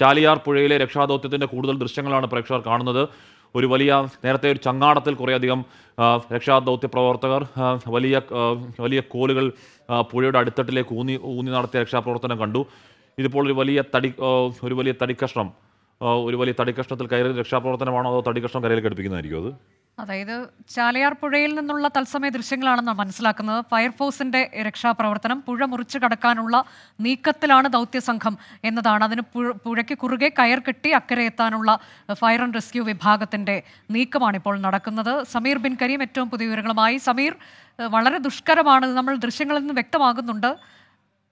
ചാലിയാർ പുഴയിലെ രക്ഷാദൗത്യത്തിൻ്റെ കൂടുതൽ ദൃശ്യങ്ങളാണ് പ്രേക്ഷകർ കാണുന്നത് ഒരു വലിയ നേരത്തെ ഒരു ചങ്ങാടത്തിൽ കുറേയധികം രക്ഷാദൗത്യ പ്രവർത്തകർ വലിയ വലിയ കോലുകൾ പുഴയുടെ അടുത്തട്ടിലേക്ക് ഊന്നി ഊന്നി നടത്തിയ രക്ഷാപ്രവർത്തനം കണ്ടു ഇതിപ്പോൾ ഒരു വലിയ തടി ഒരു വലിയ തടിക്കഷ്ണം ഒരു വലിയ തടിക്കഷ്ണത്തിൽ കയറി രക്ഷാപ്രവർത്തനമാണോ അതോ തടിക്കഷ്ണം കരയിൽ കടുപ്പിക്കുന്നതായിരിക്കും അത് അതായത് ചാലയാർ പുഴയിൽ നിന്നുള്ള തത്സമയ ദൃശ്യങ്ങളാണെന്ന് മനസ്സിലാക്കുന്നത് ഫയർഫോഴ്സിന്റെ രക്ഷാപ്രവർത്തനം പുഴ മുറിച്ചു കടക്കാനുള്ള നീക്കത്തിലാണ് ദൗത്യസംഘം എന്നതാണ് അതിന് പുഴയ്ക്ക് കുറുകെ കയർ കെട്ടി അക്കരെ എത്താനുള്ള ഫയർ ആൻഡ് റെസ്ക്യൂ വിഭാഗത്തിന്റെ നീക്കമാണ് ഇപ്പോൾ നടക്കുന്നത് സമീർ ബിൻ കരീം ഏറ്റവും പുതിയ വിവരങ്ങളുമായി സമീർ വളരെ ദുഷ്കരമാണ് നമ്മൾ ദൃശ്യങ്ങളിൽ നിന്ന് വ്യക്തമാകുന്നുണ്ട്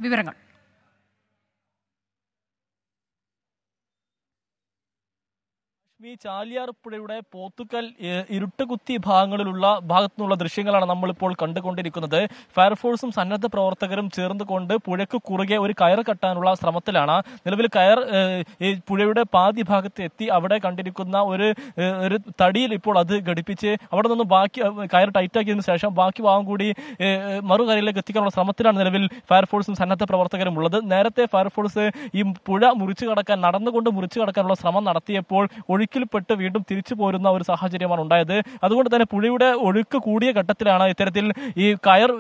വിവരങ്ങൾ ലക്ഷ്മി ചാലിയാർ പുഴയുടെ പോത്തുക്കൽ ഇരുട്ടുകുത്തി ഭാഗങ്ങളിലുള്ള ഭാഗത്തുനിന്നുള്ള ദൃശ്യങ്ങളാണ് നമ്മളിപ്പോൾ കണ്ടുകൊണ്ടിരിക്കുന്നത് ഫയർഫോഴ്സും സന്നദ്ധ പ്രവർത്തകരും ചേർന്നുകൊണ്ട് പുഴയ്ക്ക് കുറുകെ ഒരു കയർ കെട്ടാനുള്ള ശ്രമത്തിലാണ് നിലവിൽ കയർ ഈ പുഴയുടെ പാതി ഭാഗത്ത് എത്തി അവിടെ കണ്ടിരിക്കുന്ന ഒരു ഒരു തടിയിൽ ഇപ്പോൾ അത് ഘടിപ്പിച്ച് അവിടെ നിന്ന് ബാക്കി കയർ ടൈറ്റാക്കിയതിനു ശേഷം ബാക്കി ഭാഗം കൂടി മറുകരയിലേക്ക് എത്തിക്കാനുള്ള ശ്രമത്തിലാണ് നിലവിൽ ഫയർഫോഴ്സും സന്നദ്ധ പ്രവർത്തകരും ഉള്ളത് നേരത്തെ ഫയർഫോഴ്സ് ഈ പുഴ മുറിച്ചു കടക്കാൻ നടന്നുകൊണ്ട് മുറിച്ചു കടക്കാനുള്ള ശ്രമം നടത്തിയപ്പോൾ ഒഴുക്കി ഒഴുക്കിൽപ്പെട്ട് വീണ്ടും തിരിച്ചു പോരുന്ന ഒരു സാഹചര്യമാണ് ഉണ്ടായത് അതുകൊണ്ട് തന്നെ പുഴയുടെ ഒഴുക്ക് കൂടിയ ഘട്ടത്തിലാണ് ഇത്തരത്തിൽ ഈ കയർ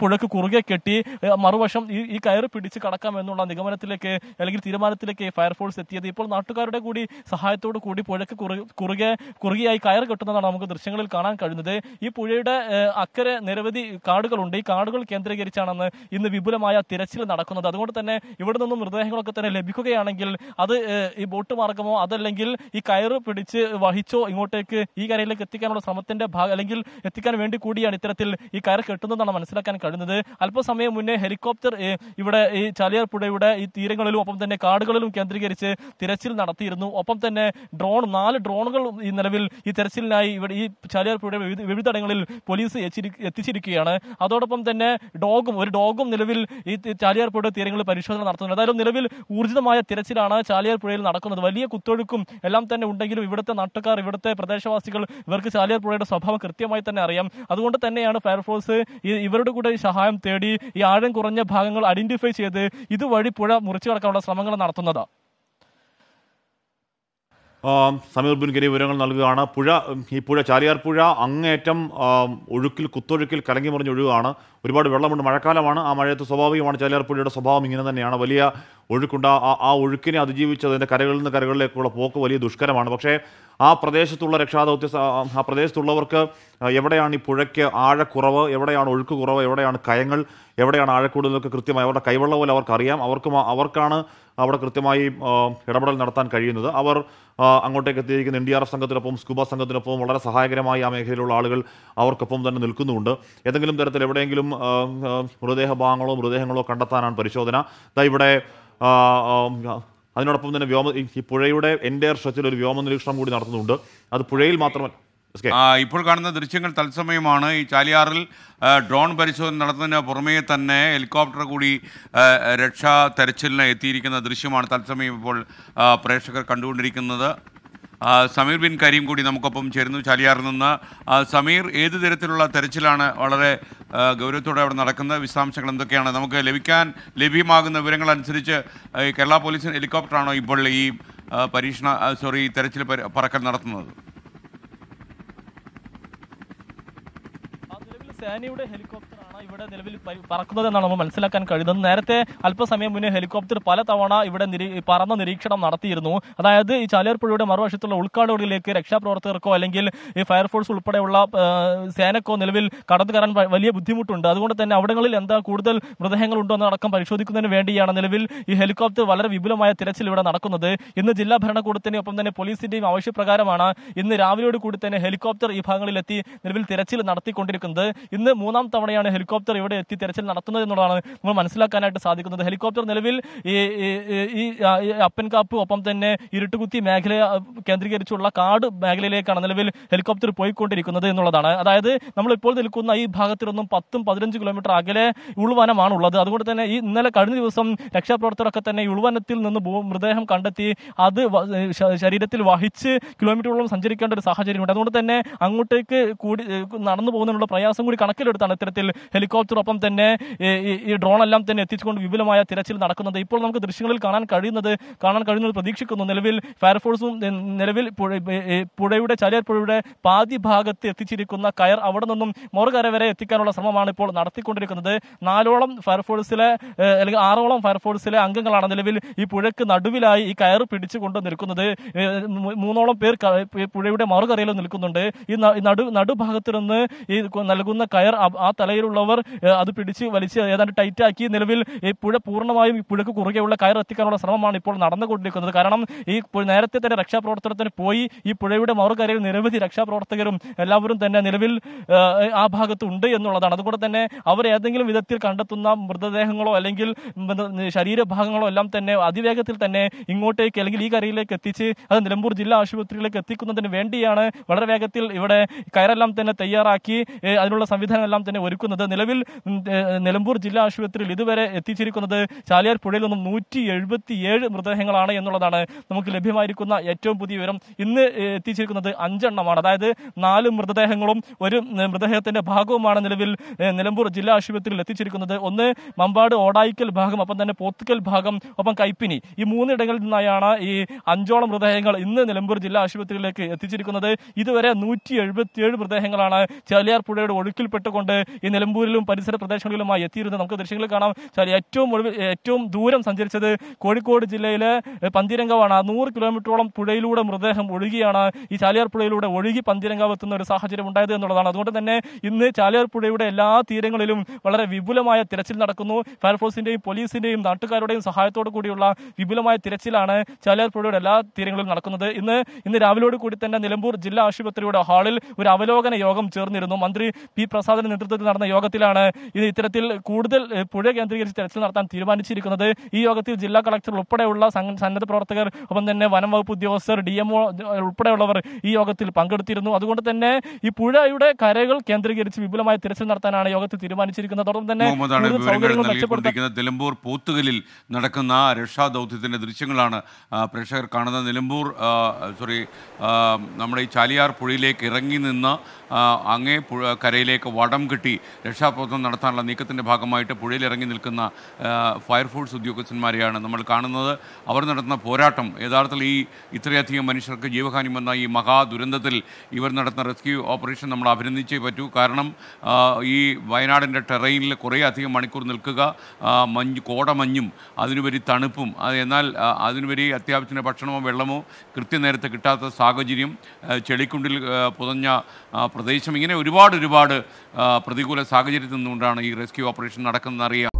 പുഴക്ക് കുറുകെ കെട്ടി മറുവശം ഈ ഈ കയർ പിടിച്ച് കടക്കാം എന്നുള്ള നിഗമനത്തിലേക്ക് അല്ലെങ്കിൽ തീരുമാനത്തിലേക്ക് ഫയർഫോഴ്സ് എത്തിയത് ഇപ്പോൾ നാട്ടുകാരുടെ കൂടി സഹായത്തോടു കൂടി പുഴക്ക് കുറുകെ കുറുകിയായി കയർ കെട്ടുന്നതാണ് നമുക്ക് ദൃശ്യങ്ങളിൽ കാണാൻ കഴിയുന്നത് ഈ പുഴയുടെ അക്കരെ നിരവധി കാടുകളുണ്ട് ഈ കാടുകൾ കേന്ദ്രീകരിച്ചാണെന്ന് ഇന്ന് വിപുലമായ തിരച്ചിൽ നടക്കുന്നത് അതുകൊണ്ട് തന്നെ ഇവിടെ നിന്നും മൃതദേഹങ്ങളൊക്കെ തന്നെ ലഭിക്കുകയാണെങ്കിൽ അത് ഈ ബോട്ട് മാർഗമോ അതല്ലെങ്കിൽ ഈ കയറ് പിടിച്ച് വഹിച്ചോ ഇങ്ങോട്ടേക്ക് ഈ കരയിലേക്ക് എത്തിക്കാനുള്ള ശ്രമത്തിന്റെ ഭാഗം അല്ലെങ്കിൽ എത്തിക്കാൻ വേണ്ടി കൂടിയാണ് ഇത്തരത്തിൽ ഈ കയർ കെട്ടുന്നതാണ് മനസ്സിലാക്കാൻ കഴിയുന്നത് അല്പസമയം മുന്നേ ഹെലികോപ്റ്റർ ഇവിടെ ഈ ചാലിയാർ പുഴയുടെ ഈ തീരങ്ങളിലും ഒപ്പം തന്നെ കാടുകളിലും കേന്ദ്രീകരിച്ച് തിരച്ചിൽ നടത്തിയിരുന്നു ഒപ്പം തന്നെ ഡ്രോൺ നാല് ഡ്രോണുകൾ ഈ നിലവിൽ ഈ തെരച്ചിലിനായി ഇവിടെ ഈ ചാലിയാർ പുഴയുടെ വിവിധ വിവിധയിടങ്ങളിൽ പോലീസ് എത്തിച്ചിരിക്കുകയാണ് അതോടൊപ്പം തന്നെ ഡോഗും ഒരു ഡോഗും നിലവിൽ ഈ ചാലിയാർ പുഴയുടെ തീരങ്ങളിൽ പരിശോധന നടത്തുന്നുണ്ട് ഏതായാലും നിലവിൽ ഊർജിതമായ തിരച്ചിലാണ് ചാലിയാർ പുഴയിൽ നടക്കുന്നത് വലിയ കുത്തൊഴുക്കും എല്ലാം തന്നെ ഉണ്ടെങ്കിലും ഇവിടുത്തെ നാട്ടുകാർ ഇവിടുത്തെ പ്രദേശവാസികൾ ഇവർക്ക് ചാലിയാർ പുഴയുടെ സ്വഭാവം കൃത്യമായി തന്നെ അറിയാം അതുകൊണ്ട് തന്നെയാണ് ഫയർഫോഴ്സ് ഇവരുടെ കൂടെ സഹായം തേടി ഈ ആഴം കുറഞ്ഞ ഭാഗങ്ങൾ ഐഡന്റിഫൈ ചെയ്ത് ഇതുവഴി പുഴ മുറിച്ചു കടക്കാനുള്ള ശ്രമങ്ങൾ നടത്തുന്നത് സമീർ പുൻകരി വിവരങ്ങൾ നൽകുകയാണ് പുഴ ഈ പുഴ ചാലിയാർ പുഴ അങ്ങേറ്റം ഒഴുക്കിൽ കുത്തൊഴുക്കിൽ കലങ്ങി മറിഞ്ഞ് ഒഴുകുകയാണ് ഒരുപാട് വെള്ളമുണ്ട് മഴക്കാലമാണ് ആ മഴയത്ത് സ്വാഭാവികമാണ് ചാലിയാർ പുഴയുടെ സ്വഭാവം ഇങ്ങനെ തന്നെയാണ് വലിയ ഒഴുക്കുണ്ട് ആ ഒഴുക്കിനെ അതിജീവിച്ച് അതിൻ്റെ കരകളിൽ നിന്ന് കരകളിലേക്കുള്ള പോക്ക് വലിയ ദുഷ്കരമാണ് പക്ഷേ ആ പ്രദേശത്തുള്ള രക്ഷാദൗത്യ ആ പ്രദേശത്തുള്ളവർക്ക് എവിടെയാണ് ഈ പുഴയ്ക്ക് ആഴക്കുറവ് എവിടെയാണ് ഒഴുക്ക് കുറവ് എവിടെയാണ് കയങ്ങൾ എവിടെയാണ് ആഴക്കൂടുതലൊക്കെ കൃത്യമായി അവരുടെ കൈവെള്ളം പോലെ അവർക്കറിയാം അവർക്ക് അവർക്കാണ് അവിടെ കൃത്യമായി ഇടപെടൽ നടത്താൻ കഴിയുന്നത് അവർ അങ്ങോട്ടേക്ക് എത്തിയിരിക്കുന്ന എൻ ഡി ആർ എഫ് സംഘത്തിനൊപ്പം സ്കൂബ സംഘത്തിനൊപ്പം വളരെ സഹായകരമായി ആ മേഖലയിലുള്ള ആളുകൾ അവർക്കൊപ്പം തന്നെ നിൽക്കുന്നുണ്ട് ഏതെങ്കിലും തരത്തിൽ എവിടെയെങ്കിലും മൃതദേഹ ഭാഗങ്ങളോ മൃതദേഹങ്ങളോ കണ്ടെത്താനാണ് പരിശോധന ദാ ഇവിടെ അതിനോടൊപ്പം തന്നെ വ്യോമ ഈ പുഴയുടെ എൻ്റെ സ്ട്രെച്ചിൽ ഒരു വ്യോമ നിരീക്ഷണം കൂടി നടത്തുന്നുണ്ട് അത് പുഴയിൽ മാത്രമല്ല ഇപ്പോൾ കാണുന്ന ദൃശ്യങ്ങൾ തത്സമയമാണ് ഈ ചാലിയാറിൽ ഡ്രോൺ പരിശോധന നടത്തുന്നതിന് പുറമേ തന്നെ ഹെലികോപ്റ്റർ കൂടി രക്ഷാ തെരച്ചിലിന് എത്തിയിരിക്കുന്ന ദൃശ്യമാണ് തത്സമയം ഇപ്പോൾ പ്രേക്ഷകർ കണ്ടുകൊണ്ടിരിക്കുന്നത് സമീർ ബിൻ കരീം കൂടി നമുക്കൊപ്പം ചേരുന്നു ചാലിയാറിൽ നിന്ന് സമീർ ഏത് തരത്തിലുള്ള തെരച്ചിലാണ് വളരെ ഗൗരവത്തോടെ അവിടെ നടക്കുന്ന വിശദാംശങ്ങൾ എന്തൊക്കെയാണ് നമുക്ക് ലഭിക്കാൻ ലഭ്യമാകുന്ന വിവരങ്ങൾ അനുസരിച്ച് കേരള പോലീസിന് ഹെലികോപ്റ്ററാണോ ഇപ്പോൾ ഈ പരീക്ഷണ സോറി തെരച്ചിൽ പറക്കൽ നടത്തുന്നത് സേനയുടെ ഹെലികോപ്റ്ററാണ് ഇവിടെ നിലവിൽ പറക്കുന്നത് എന്നാണ് നമ്മൾ മനസ്സിലാക്കാൻ കഴിയുന്നത് നേരത്തെ അല്പസമയം മുന്നേ ഹെലികോപ്റ്റർ പല തവണ ഇവിടെ പറന്ന നിരീക്ഷണം നടത്തിയിരുന്നു അതായത് ഈ ചാലിയാർ പുഴയുടെ മറുവശത്തുള്ള ഉൾക്കാടുകളിലേക്ക് രക്ഷാപ്രവർത്തകർക്കോ അല്ലെങ്കിൽ ഈ ഫയർഫോഴ്സ് ഉൾപ്പെടെയുള്ള സേനക്കോ നിലവിൽ കടന്നു കയറാൻ വലിയ ബുദ്ധിമുട്ടുണ്ട് അതുകൊണ്ട് തന്നെ അവിടങ്ങളിൽ എന്താ കൂടുതൽ മൃതദേഹങ്ങൾ ഉണ്ടോ എന്നടക്കം പരിശോധിക്കുന്നതിന് വേണ്ടിയാണ് നിലവിൽ ഈ ഹെലികോപ്റ്റർ വളരെ വിപുലമായ തിരച്ചിൽ ഇവിടെ നടക്കുന്നത് ഇന്ന് ജില്ലാ ഭരണകൂടത്തിന്റെ ഒപ്പം തന്നെ പോലീസിന്റെയും ആവശ്യപ്രകാരമാണ് ഇന്ന് രാവിലെയോട് കൂടി തന്നെ ഹെലികോപ്റ്റർ ഈ ഭാഗങ്ങളിലെത്തി നിലവിൽ തിരച്ചിൽ നടത്തിക്കൊണ്ടിരിക്കുന്നത് ഇന്ന് മൂന്നാം തവണയാണ് ഹെലികോപ്റ്റർ ഹെലികോപ്റ്റർ ഇവിടെ എത്തി തെരച്ചിൽ നടത്തുന്നത് എന്നുള്ളതാണ് നമ്മൾ മനസ്സിലാക്കാനായിട്ട് സാധിക്കുന്നത് ഹെലികോപ്റ്റർ നിലവിൽ ഈ അപ്പൻകാപ്പ് ഒപ്പം തന്നെ ഇരുട്ടുകുത്തി മേഖലയെ കേന്ദ്രീകരിച്ചുള്ള കാട് മേഖലയിലേക്കാണ് നിലവിൽ ഹെലികോപ്റ്റർ പോയിക്കൊണ്ടിരിക്കുന്നത് എന്നുള്ളതാണ് അതായത് നമ്മളിപ്പോൾ നിൽക്കുന്ന ഈ ഭാഗത്തിൽ നിന്നും പത്തും പതിനഞ്ച് കിലോമീറ്റർ അകലെ ഉൾവനമാണ് ഉള്ളത് അതുകൊണ്ട് തന്നെ ഈ ഇന്നലെ കഴിഞ്ഞ ദിവസം രക്ഷാപ്രവർത്തകരൊക്കെ തന്നെ ഉൾവനത്തിൽ നിന്ന് മൃതദേഹം കണ്ടെത്തി അത് ശരീരത്തിൽ വഹിച്ച് കിലോമീറ്ററോളം സഞ്ചരിക്കേണ്ട ഒരു സാഹചര്യമുണ്ട് അതുകൊണ്ട് തന്നെ അങ്ങോട്ടേക്ക് കൂടി നടന്നു പോകുന്നതിനുള്ള പ്രയാസം കൂടി കണക്കിലെടുത്താണ് ഇത്തരത്തിൽ ഹെലികോപ്റ്റർ തന്നെ ഈ ഡ്രോണെല്ലാം തന്നെ എത്തിച്ചുകൊണ്ട് വിപുലമായ തിരച്ചിൽ നടക്കുന്നത് ഇപ്പോൾ നമുക്ക് ദൃശ്യങ്ങളിൽ കാണാൻ കഴിയുന്നത് കാണാൻ കഴിയുന്നത് പ്രതീക്ഷിക്കുന്നു നിലവിൽ ഫയർഫോഴ്സും നിലവിൽ പുഴയുടെ ചാലിയാർ പുഴയുടെ പാതി ഭാഗത്ത് എത്തിച്ചിരിക്കുന്ന കയർ അവിടെ നിന്നും മുറുകര വരെ എത്തിക്കാനുള്ള ശ്രമമാണ് ഇപ്പോൾ നടത്തിക്കൊണ്ടിരിക്കുന്നത് നാലോളം ഫയർഫോഴ്സിലെ അല്ലെങ്കിൽ ആറോളം ഫയർഫോഴ്സിലെ അംഗങ്ങളാണ് നിലവിൽ ഈ പുഴയ്ക്ക് നടുവിലായി ഈ കയർ പിടിച്ചുകൊണ്ട് നിൽക്കുന്നത് മൂന്നോളം പേർ പുഴയുടെ മറുകരയിൽ നിൽക്കുന്നുണ്ട് ഈ നടു നടുഭാഗത്ത് നിന്ന് ഈ നൽകുന്ന കയർ ആ തലയിലുള്ള അവർ അത് പിടിച്ച് വലിച്ച് ഏതാണ്ട് ആക്കി നിലവിൽ ഈ പുഴ പൂർണ്ണമായും ഈ പുഴയ്ക്ക് കുറുകെയുള്ള കയറെത്തിക്കാനുള്ള ശ്രമമാണ് ഇപ്പോൾ നടന്നുകൊണ്ടിരിക്കുന്നത് കാരണം ഈ നേരത്തെ തന്നെ രക്ഷാപ്രവർത്തനത്തിന് പോയി ഈ പുഴയുടെ മറുകരയിൽ നിരവധി രക്ഷാപ്രവർത്തകരും എല്ലാവരും തന്നെ നിലവിൽ ആ ഭാഗത്ത് ഉണ്ട് എന്നുള്ളതാണ് അതുകൊണ്ട് തന്നെ അവർ ഏതെങ്കിലും വിധത്തിൽ കണ്ടെത്തുന്ന മൃതദേഹങ്ങളോ അല്ലെങ്കിൽ ശരീരഭാഗങ്ങളോ എല്ലാം തന്നെ അതിവേഗത്തിൽ തന്നെ ഇങ്ങോട്ടേക്ക് അല്ലെങ്കിൽ ഈ കരയിലേക്ക് എത്തിച്ച് അത് നിലമ്പൂർ ജില്ലാ ആശുപത്രിയിലേക്ക് എത്തിക്കുന്നതിന് വേണ്ടിയാണ് വളരെ വേഗത്തിൽ ഇവിടെ കയറെല്ലാം തന്നെ തയ്യാറാക്കി അതിനുള്ള സംവിധാനം എല്ലാം തന്നെ ഒരുക്കുന്നത് നിലവിൽ നിലമ്പൂർ ജില്ലാ ആശുപത്രിയിൽ ഇതുവരെ എത്തിച്ചിരിക്കുന്നത് ചാലിയാർ പുഴയിൽ നിന്നും നൂറ്റി എഴുപത്തിയേഴ് മൃതദേഹങ്ങളാണ് എന്നുള്ളതാണ് നമുക്ക് ലഭ്യമായിരിക്കുന്ന ഏറ്റവും പുതിയ വിവരം ഇന്ന് എത്തിച്ചിരിക്കുന്നത് അഞ്ചെണ്ണമാണ് അതായത് നാല് മൃതദേഹങ്ങളും ഒരു മൃതദേഹത്തിന്റെ ഭാഗവുമാണ് നിലവിൽ നിലമ്പൂർ ജില്ലാ ആശുപത്രിയിൽ എത്തിച്ചിരിക്കുന്നത് ഒന്ന് മമ്പാട് ഓടായിക്കൽ ഭാഗം ഒപ്പം തന്നെ പോത്തുക്കൽ ഭാഗം ഒപ്പം കൈപ്പിനി ഈ മൂന്നിടങ്ങളിൽ നിന്നായാണ് ഈ അഞ്ചോളം മൃതദേഹങ്ങൾ ഇന്ന് നിലമ്പൂർ ജില്ലാ ആശുപത്രിയിലേക്ക് എത്തിച്ചിരിക്കുന്നത് ഇതുവരെ നൂറ്റി എഴുപത്തിയേഴ് മൃതദേഹങ്ങളാണ് ചാലിയാർ പുഴയുടെ ഒഴുക്കിൽപ്പെട്ടുകൊണ്ട് ഈ നിലമ്പൂർ തൃശ്ശൂരിലും പരിസര പ്രദേശങ്ങളിലുമായി എത്തിയിരുന്നത് നമുക്ക് ദൃശ്യങ്ങൾ കാണാം ഏറ്റവും ഏറ്റവും ദൂരം സഞ്ചരിച്ചത് കോഴിക്കോട് ജില്ലയിലെ പന്തിരങ്കമാണ് നൂറ് കിലോമീറ്ററോളം പുഴയിലൂടെ മൃതദേഹം ഒഴുകിയാണ് ഈ ചാലിയാർ പുഴയിലൂടെ ഒഴുകി പന്തിരങ്കാവ് എത്തുന്ന ഒരു സാഹചര്യം ഉണ്ടായത് എന്നുള്ളതാണ് അതുകൊണ്ട് തന്നെ ഇന്ന് ചാലിയാർ പുഴയുടെ എല്ലാ തീരങ്ങളിലും വളരെ വിപുലമായ തിരച്ചിൽ നടക്കുന്നു ഫയർഫോഴ്സിന്റെയും പോലീസിന്റെയും നാട്ടുകാരുടെയും സഹായത്തോടു കൂടിയുള്ള വിപുലമായ തിരച്ചിലാണ് ചാലിയാർ പുഴയുടെ എല്ലാ തീരങ്ങളിലും നടക്കുന്നത് ഇന്ന് ഇന്ന് രാവിലോട് കൂടി തന്നെ നിലമ്പൂർ ജില്ലാ ആശുപത്രിയുടെ ഹാളിൽ ഒരു അവലോകന യോഗം ചേർന്നിരുന്നു മന്ത്രി പി പ്രസാദിന്റെ നേതൃത്വത്തിൽ നടന്ന യോഗത്തിൽ യോഗത്തിലാണ് ഇത് ഇത്തരത്തിൽ കൂടുതൽ പുഴ കേന്ദ്രീകരിച്ച് തെരച്ചിൽ നടത്താൻ തീരുമാനിച്ചിരിക്കുന്നത് ഈ യോഗത്തിൽ ജില്ലാ കളക്ടർ ഉൾപ്പെടെയുള്ള സന്നദ്ധ പ്രവർത്തകർ ഒപ്പം തന്നെ വനം വകുപ്പ് ഉദ്യോഗസ്ഥർ ഡി എം ഉൾപ്പെടെയുള്ളവർ ഈ യോഗത്തിൽ പങ്കെടുത്തിരുന്നു അതുകൊണ്ട് തന്നെ ഈ പുഴയുടെ കരകൾ കേന്ദ്രീകരിച്ച് വിപുലമായ തിരച്ചിൽ നടത്താനാണ് യോഗത്തിൽ തീരുമാനിച്ചിരിക്കുന്നത് തന്നെ നിലമ്പൂർ പോത്തുകലിൽ നടക്കുന്ന രക്ഷാദൗത്യത്തിന്റെ ദൃശ്യങ്ങളാണ് പ്രേക്ഷകർ കാണുന്നത് നിലമ്പൂർ സോറി നമ്മുടെ ഈ ചാലിയാർ പുഴയിലേക്ക് ഇറങ്ങി നിന്ന് അങ്ങേ പുഴ കരയിലേക്ക് വടം കിട്ടി രക്ഷാ രക്ഷാപ്രവർത്തനം നടത്താനുള്ള നീക്കത്തിൻ്റെ ഭാഗമായിട്ട് പുഴയിൽ ഇറങ്ങി നിൽക്കുന്ന ഫയർഫോഴ്സ് ഉദ്യോഗസ്ഥന്മാരെയാണ് നമ്മൾ കാണുന്നത് അവർ നടത്തുന്ന പോരാട്ടം യഥാർത്ഥത്തിൽ ഈ ഇത്രയധികം മനുഷ്യർക്ക് ജീവഹാനി വന്ന ഈ മഹാ ദുരന്തത്തിൽ ഇവർ നടത്തുന്ന റെസ്ക്യൂ ഓപ്പറേഷൻ നമ്മൾ അഭിനന്ദിച്ചേ പറ്റൂ കാരണം ഈ വയനാടിൻ്റെ ടെറൈനിൽ കുറേ അധികം മണിക്കൂർ നിൽക്കുക മഞ്ഞ് കോടമഞ്ഞും അതിനുപരി തണുപ്പും എന്നാൽ അതിനുപരി അത്യാവശ്യത്തിന് ഭക്ഷണമോ വെള്ളമോ കൃത്യനേരത്തെ കിട്ടാത്ത സാഹചര്യം ചെളിക്കുണ്ടിൽ പുതഞ്ഞ പ്രദേശം ഇങ്ങനെ ഒരുപാട് ഒരുപാട് പ്രതികൂല സാഹചര്യം സാഹചര്യത്തിൽ നിന്നുകൊണ്ടാണ് ഈ റെസ്ക്യൂ ഓപ്പറേഷൻ നടക്കുന്നതെന്നറിയാം